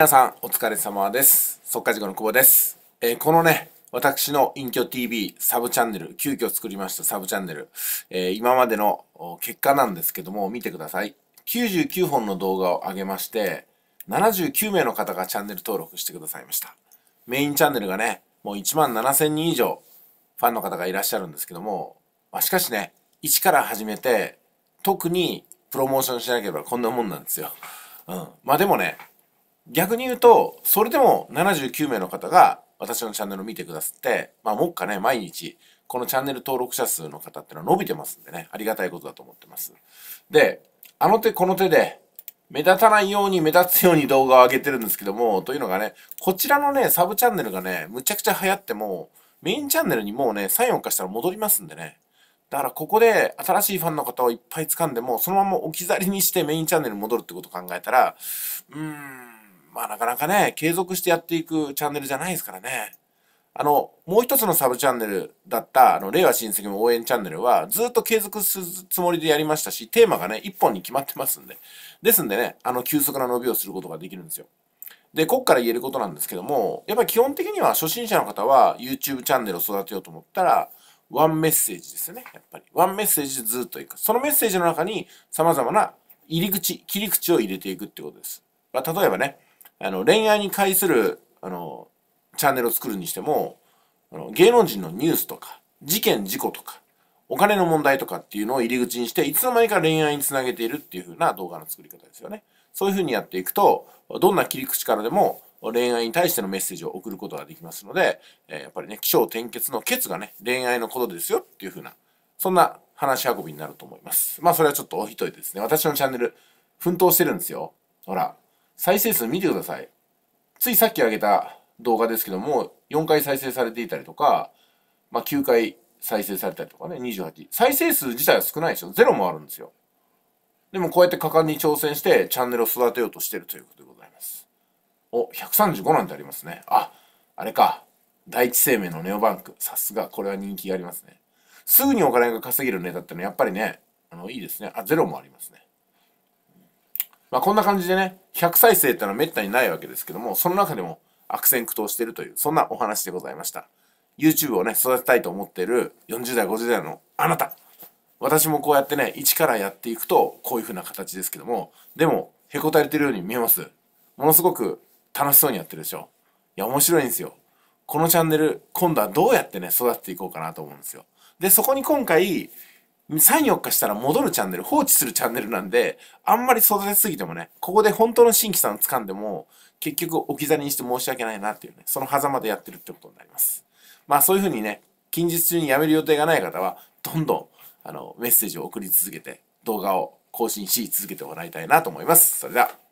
皆さん、お疲れ様です。速稼事故の久保です。えー、このね、私の隠居 TV サブチャンネル、急遽作りましたサブチャンネル、えー、今までの結果なんですけども、見てください。99本の動画を上げまして、79名の方がチャンネル登録してくださいました。メインチャンネルがね、もう1万7000人以上、ファンの方がいらっしゃるんですけども、まあ、しかしね、一から始めて、特にプロモーションしなければこんなもんなんですよ。うん。まあでもね、逆に言うと、それでも79名の方が私のチャンネルを見てくださって、まあ、もっかね、毎日、このチャンネル登録者数の方ってのは伸びてますんでね、ありがたいことだと思ってます。で、あの手この手で、目立たないように目立つように動画を上げてるんですけども、というのがね、こちらのね、サブチャンネルがね、むちゃくちゃ流行っても、メインチャンネルにもうね、3、4日したら戻りますんでね。だからここで新しいファンの方をいっぱい掴んでも、そのまま置き去りにしてメインチャンネルに戻るってことを考えたら、うーん、まあなかなかね、継続してやっていくチャンネルじゃないですからね。あの、もう一つのサブチャンネルだった、あの、令和新戚も応援チャンネルは、ずっと継続するつもりでやりましたし、テーマがね、一本に決まってますんで。ですんでね、あの、急速な伸びをすることができるんですよ。で、こっから言えることなんですけども、やっぱり基本的には初心者の方は YouTube チャンネルを育てようと思ったら、ワンメッセージですよね、やっぱり。ワンメッセージでずっといく。そのメッセージの中に様々な入り口、切り口を入れていくってことです。ま例えばね、あの恋愛に関するあのチャンネルを作るにしてもあの芸能人のニュースとか事件事故とかお金の問題とかっていうのを入り口にしていつの間にか恋愛につなげているっていう風な動画の作り方ですよね。そういう風にやっていくとどんな切り口からでも恋愛に対してのメッセージを送ることができますので、えやっぱりね起承転結の「ケツがね恋愛のことですよっていう風なそんな話運びになると思います。まあそれはちょっと置いといてですね私のチャンネル奮闘してるんですよ。ほら再生数見てください。ついさっき上げた動画ですけども、4回再生されていたりとか、まあ、9回再生されたりとかね、28。再生数自体は少ないでしょ。ゼロもあるんですよ。でもこうやって果敢に挑戦してチャンネルを育てようとしてるということでございます。お、135なんてありますね。あ、あれか。第一生命のネオバンク。さすが、これは人気がありますね。すぐにお金が稼げるネタってのはやっぱりね、あの、いいですね。あ、ゼロもありますね。まあ、こんな感じでね、100再生ってのはめったにないわけですけども、その中でも悪戦苦闘してるという、そんなお話でございました。YouTube をね、育てたいと思っている40代、50代のあなた。私もこうやってね、一からやっていくと、こういう風な形ですけども、でも、へこたれてるように見えます。ものすごく楽しそうにやってるでしょ。いや、面白いんですよ。このチャンネル、今度はどうやってね、育てていこうかなと思うんですよ。で、そこに今回、3、4日したら戻るチャンネル、放置するチャンネルなんで、あんまり育てすぎてもね、ここで本当の新規さんを掴んでも、結局置き去りにして申し訳ないなっていうね、その狭間でやってるってことになります。まあそういうふうにね、近日中にやめる予定がない方は、どんどん、あの、メッセージを送り続けて、動画を更新し続けてもらいたいなと思います。それでは。